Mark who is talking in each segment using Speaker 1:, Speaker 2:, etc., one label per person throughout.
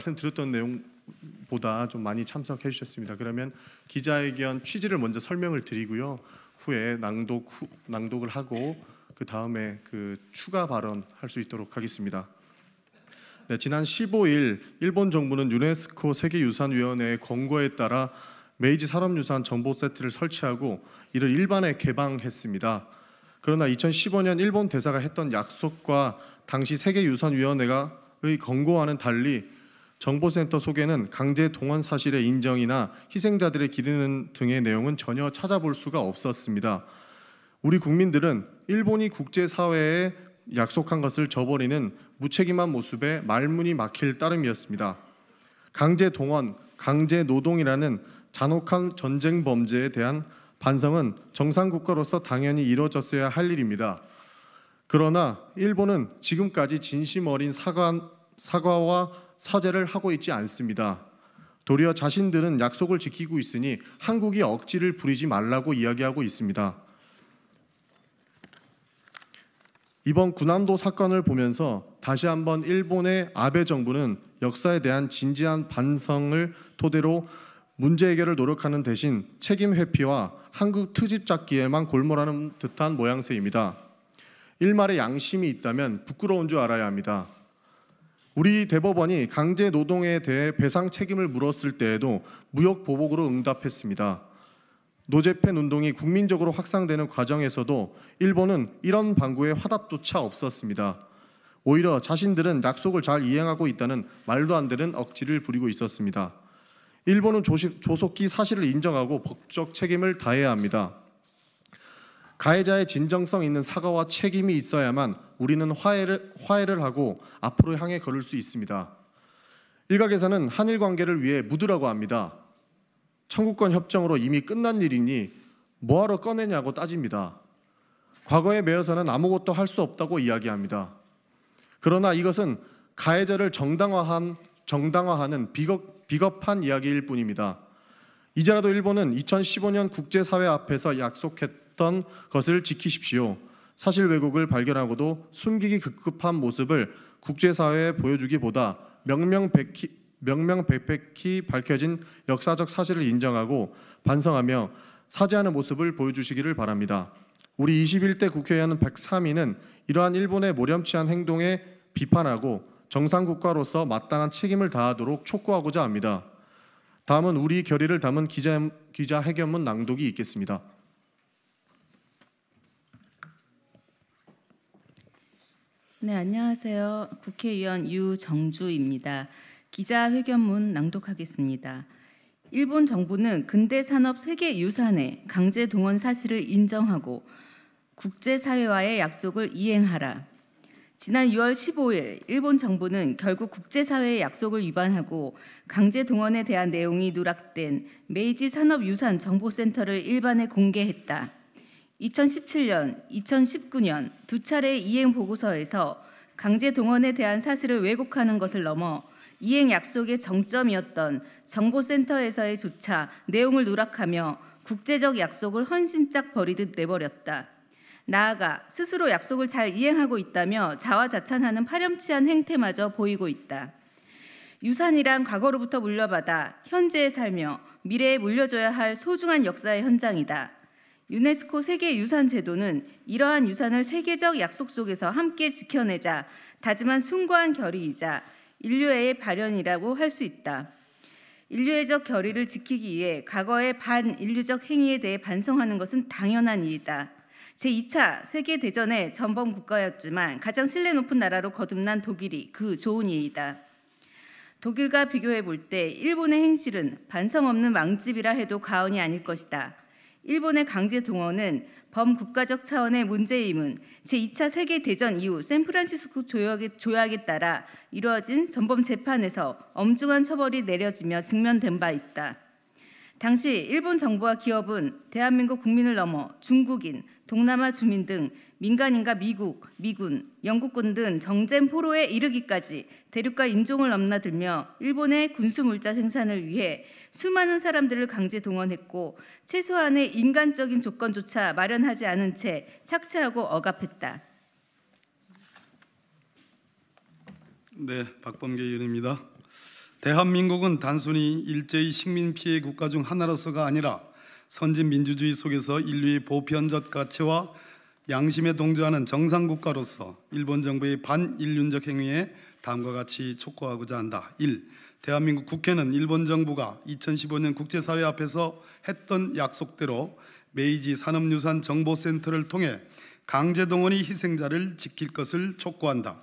Speaker 1: 말씀 드렸던 내용보다 좀 많이 참석해 주셨습니다. 그러면 기자회견 취지를 먼저 설명을 드리고요. 후에 낭독 후, 낭독을 하고 그 다음에 그 추가 발언 할 수 있도록 하겠습니다. 네, 지난 15일 일본 정부는 유네스코 세계유산위원회의 권고에 따라 메이지 산업유산 정보 세트를 설치하고 이를 일반에 개방했습니다. 그러나 2015년 일본 대사가 했던 약속과 당시 세계유산위원회가의 권고와는 달리 정보센터 소개는 강제 동원 사실의 인정이나 희생자들의 기르는 등의 내용은 전혀 찾아볼 수가 없었습니다. 우리 국민들은 일본이 국제사회에 약속한 것을 저버리는 무책임한 모습에 말문이 막힐 따름이었습니다. 강제 동원, 강제 노동이라는 잔혹한 전쟁 범죄에 대한 반성은 정상 국가로서 당연히 이루어졌어야 할 일입니다. 그러나 일본은 지금까지 진심 어린 사과, 사과와 사죄를 하고 있지 않습니다. 도리어 자신들은 약속을 지키고 있으니 한국이 억지를 부리지 말라고 이야기하고 있습니다. 이번 군함도 사건을 보면서 다시 한번 일본의 아베 정부는 역사에 대한 진지한 반성을 토대로 문제 해결을 노력하는 대신 책임 회피와 한국 트집 잡기에만 골몰하는 듯한 모양새입니다. 일말의 양심이 있다면 부끄러운 줄 알아야 합니다. 우리 대법원이 강제 노동에 대해 배상 책임을 물었을 때에도 무역 보복으로 응답했습니다. 노재팬 운동이 국민적으로 확산되는 과정에서도 일본은 이런 방구에 화답조차 없었습니다. 오히려 자신들은 약속을 잘 이행하고 있다는 말도 안 되는 억지를 부리고 있었습니다. 일본은 조식, 조속히 사실을 인정하고 법적 책임을 다해야 합니다. 가해자의 진정성 있는 사과와 책임이 있어야만 우리는 화해를, 화해를 하고 앞으로 향해 걸을 수 있습니다. 일각에서는 한일 관계를 위해 묻으라고 합니다. 청구권 협정으로 이미 끝난 일이니 뭐하러 꺼내냐고 따집니다. 과거에 매여서는 아무것도 할 수 없다고 이야기합니다. 그러나 이것은 가해자를 정당화한, 정당화하는 비겁, 비겁한 이야기일 뿐입니다. 이제라도 일본은 2015년 국제사회 앞에서 약속했던 것을 지키십시오. 사실 왜곡을 발견하고도 숨기기 급급한 모습을 국제사회에 보여주기보다 명명백히, 명명백백히 밝혀진 역사적 사실을 인정하고 반성하며 사죄하는 모습을 보여주시기를 바랍니다. 우리 21대 국회의원 103인은 이러한 일본의 모렴치한 행동에 비판하고 정상 국가로서 마땅한 책임을 다하도록 촉구하고자 합니다. 다음은 우리 결의를 담은 기자, 기자 회견문 낭독이 있겠습니다.
Speaker 2: 네, 안녕하세요. 국회의원 유정주입니다. 기자회견문 낭독하겠습니다. 일본 정부는 근대 산업 세계 유산의 강제 동원 사실을 인정하고 국제사회와의 약속을 이행하라. 지난 6월 15일 일본 정부는 결국 국제사회의 약속을 위반하고 강제 동원에 대한 내용이 누락된 메이지 산업유산 정보센터를 일반에 공개했다. 2017년, 2019년 두 차례 이행 보고서에서 강제 동원에 대한 사실을 왜곡하는 것을 넘어 이행 약속의 정점이었던 정보센터에서의 조차 내용을 누락하며 국제적 약속을 헌신짝 버리듯 내버렸다. 나아가 스스로 약속을 잘 이행하고 있다며 자화자찬하는 파렴치한 행태마저 보이고 있다. 유산이란 과거로부터 물려받아 현재에 살며 미래에 물려줘야 할 소중한 역사의 현장이다. 유네스코 세계유산 제도는 이러한 유산을 세계적 약속 속에서 함께 지켜내자 다짐한 숭고한 결의이자 인류애의 발현이라고 할 수 있다. 인류애적 결의를 지키기 위해 과거의 반인류적 행위에 대해 반성하는 것은 당연한 일이다. 제2차 세계대전의 전범 국가였지만 가장 신뢰 높은 나라로 거듭난 독일이 그 좋은 일이다 독일과 비교해 볼 때 일본의 행실은 반성 없는 망집이라 해도 과언이 아닐 것이다. 일본의 강제 동원은 범국가적 차원의 문제임은 제2차 세계대전 이후 샌프란시스코 조약에, 조약에 따라 이루어진 전범 재판에서 엄중한 처벌이 내려지며 증명된 바 있다. 당시 일본 정부와 기업은 대한민국 국민을 넘어 중국인, 동남아 주민 등 민간인과 미국, 미군, 영국군 등 정쟁 포로에 이르기까지 대륙과 인종을 넘나들며 일본의 군수 물자 생산을 위해 수많은 사람들을 강제 동원했고 최소한의 인간적인 조건조차 마련하지 않은 채 착취하고 억압했다.
Speaker 3: 네, 박범계 의원입니다. 대한민국은 단순히 일제의 식민 피해 국가 중 하나로서가 아니라 선진 민주주의 속에서 인류의 보편적 가치와 양심에 동조하는 정상 국가로서 일본 정부의 반인륜적 행위에 다음과 같이 촉구하고자 한다. 1. 대한민국 국회는 일본 정부가 2015년 국제사회 앞에서 했던 약속대로 메이지 산업유산 정보센터를 통해 강제 동원이 희생자를 지킬 것을 촉구한다.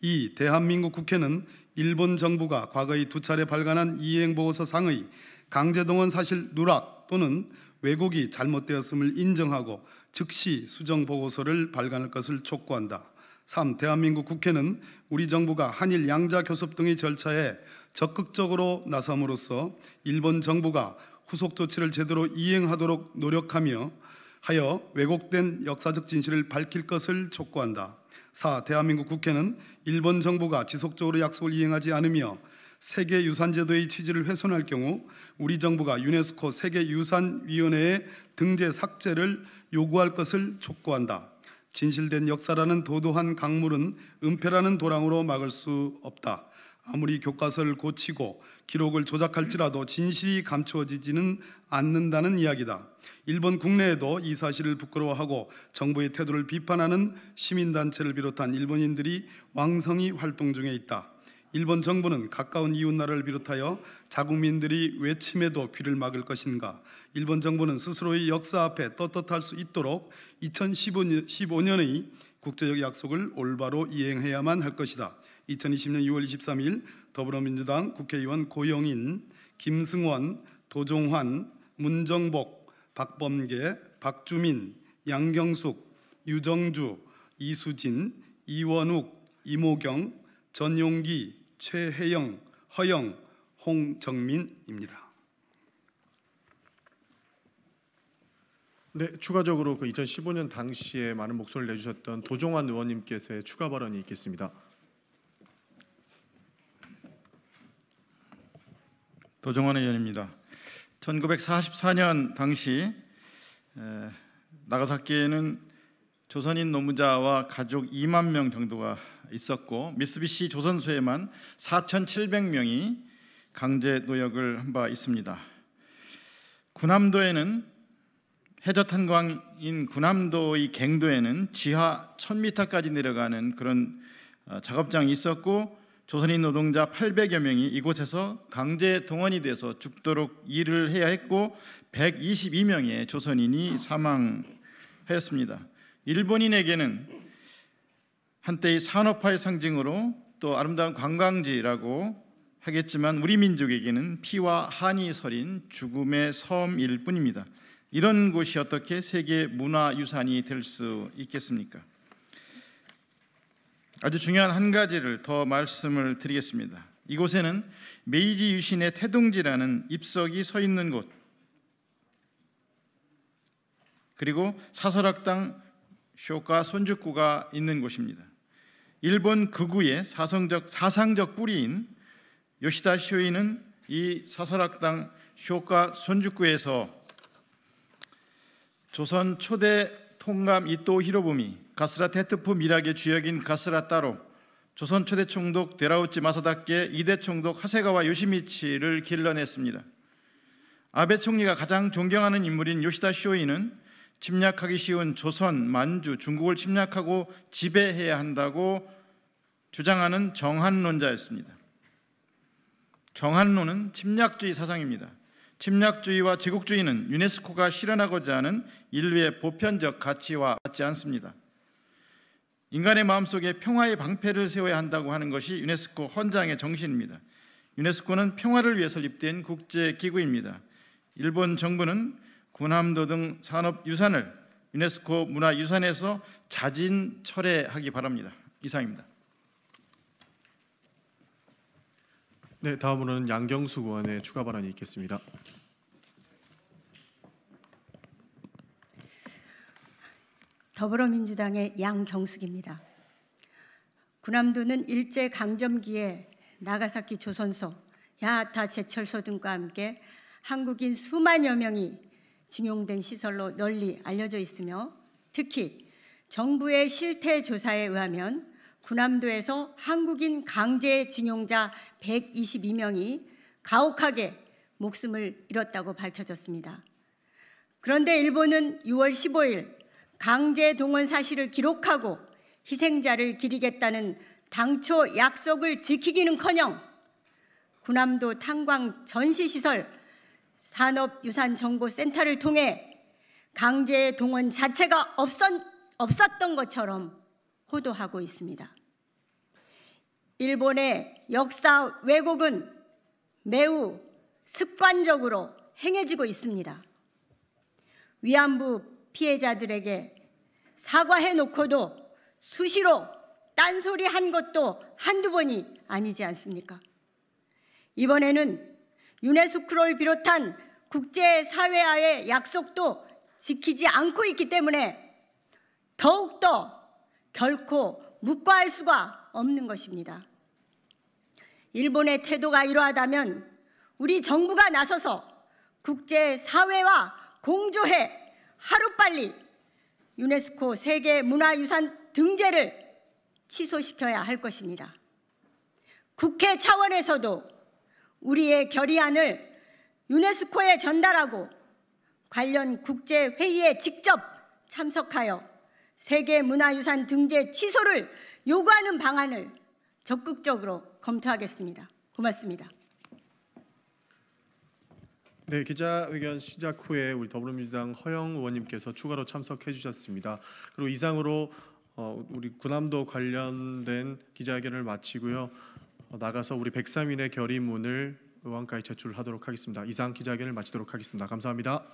Speaker 3: 2. 대한민국 국회는 일본 정부가 과거의 두 차례 발간한 이행보고서 상의 강제 동원 사실 누락 또는 왜곡이 잘못되었음을 인정하고 즉시 수정 보고서를 발간할 것을 촉구한다. 3. 대한민국 국회는 우리 정부가 한일 양자 교섭 등의 절차에 적극적으로 나섬으로써 일본 정부가 후속 조치를 제대로 이행하도록 노력하며 하여 왜곡된 역사적 진실을 밝힐 것을 촉구한다. 4. 대한민국 국회는 일본 정부가 지속적으로 약속을 이행하지 않으며 세계 유산제도의 취지를 훼손할 경우 우리 정부가 유네스코 세계 유산위원회에 등재 삭제를 요구할 것을 촉구한다. 진실된 역사라는 도도한 강물은 은폐라는 도랑으로 막을 수 없다. 아무리 교과서를 고치고 기록을 조작할지라도 진실이 감추어지지는 않는다는 이야기다. 일본 국내에도 이 사실을 부끄러워하고 정부의 태도를 비판하는 시민단체를 비롯한 일본인들이 왕성히 활동 중에 있다. 일본 정부는 가까운 이웃나라를 비롯하여 자국민들이 외침에도 귀를 막을 것인가? 일본 정부는 스스로의 역사 앞에 떳떳할 수 있도록 2015년의 국제적 약속을 올바로 이행해야만 할 것이다. 2020년 6월 23일 더불어민주당 국회의원 고영인, 김승원, 도종환, 문정복, 박범계, 박주민, 양경숙, 유정주, 이수진, 이원욱, 이모경, 전용기, 최혜영, 허영,
Speaker 1: 홍정민입니다. 네, 추가적으로 그 2015년 당시에 많은 목소리를 내주셨던 도종환 의원님께서의
Speaker 4: 추가 발언이 있겠습니다. 도종환 의원입니다. 1944년 당시 나가사키에는 조선인 노무자와 가족 2만 명 정도가 있었고 미쓰비시 조선소에만 4,700명이 강제 노역을 한 바 있습니다. 구남도에는 해저탄광인 구남도의 갱도에는 지하 1000m까지 내려가는 그런 어, 작업장이 있었고 조선인 노동자 800여 명이 이곳에서 강제 동원이 돼서 죽도록 일을 해야 했고 122명의 조선인이 사망하습니다 일본인에게는 한때의 산업화의 상징으로 또 아름다운 관광지라고 하겠지만 우리 민족에게는 피와 한이 서린 죽음의 섬일 뿐입니다. 이런 곳이 어떻게 세계 문화 유산이 될 수 있겠습니까? 아주 중요한 한 가지를 더 말씀을 드리겠습니다. 이곳에는 메이지 유신의 태동지라는 입석이 서 있는 곳, 그리고 사설학당 쇼카 손주쿠가 있는 곳입니다. 일본 극우의 사상적, 사상적 뿌리인 요시다 쇼이는 이 사설학당 쇼카 손주쿠에서 조선 초대 통감 이토 히로부미 가스라 테트프 미락의 주역인 가스라 따로 조선 초대 총독 데라우치 마사다께 이대 총독 하세가와 요시미치를 길러냈습니다. 아베 총리가 가장 존경하는 인물인 요시다 쇼이는 침략하기 쉬운 조선, 만주, 중국을 침략하고 지배해야 한다고 주장하는 정한론자였습니다. 정한론은 침략주의 사상입니다. 침략주의와 제국주의는 유네스코가 실현하고자 하는 인류의 보편적 가치와 맞지 않습니다. 인간의 마음속에 평화의 방패를 세워야 한다고 하는 것이 유네스코 헌장의 정신입니다. 유네스코는 평화를 위해 설립된 국제기구입니다. 일본 정부는 군함도 등 산업 유산을 유네스코 문화유산에서 자진 철회하기 바랍니다. 이상입니다.
Speaker 1: 네, 다음으로는 양경수 의원의 추가 발언이 있겠습니다.
Speaker 5: 더불어민주당의 양경숙입니다. 군함도는 일제 강점기에 나가사키 조선소, 야타 제철소 등과 함께 한국인 수만여 명이 징용된 시설로 널리 알려져 있으며 특히 정부의 실태 조사에 의하면 군함도에서 한국인 강제 징용자 122명이 가혹하게 목숨을 잃었다고 밝혀졌습니다. 그런데 일본은 6월 15일 강제 동원 사실을 기록하고 희생자를 기리겠다는 당초 약속을 지키기는커녕 군함도 탄광 전시시설 산업유산정보센터를 통해 강제 동원 자체가 없었, 없었던 것처럼 호도하고 있습니다. 일본의 역사 왜곡은 매우 습관적으로 행해지고 있습니다. 위안부 피해자들에게 사과해 놓고도 수시로 딴소리 한 것도 한두 번이 아니지 않습니까? 이번에는 유네스코를 비롯한 국제사회와의 약속도 지키지 않고 있기 때문에 더욱더 결코 묵과할 수가 없는 것입니다. 일본의 태도가 이러하다면 우리 정부가 나서서 국제사회와 공조해 하루빨리 유네스코 세계문화유산 등재를 취소시켜야 할 것입니다. 국회 차원에서도 우리의 결의안을 유네스코에 전달하고 관련 국제회의에 직접 참석하여 세계문화유산 등재 취소를 요구하는 방안을 적극적으로 검토하겠습니다. 고맙습니다.
Speaker 1: 네, 기자 의견 시작 후에 우리 더불어민주당 허영 의원님께서 추가로 참석해 주셨습니다. 그리고 이상으로 어, 우리 군함도 관련된 기자회견을 마치고요. 어, 나가서 우리 백삼인의 결의문을 의원까지 제출하도록 하겠습니다. 이상 기자회견을 마치도록 하겠습니다. 감사합니다.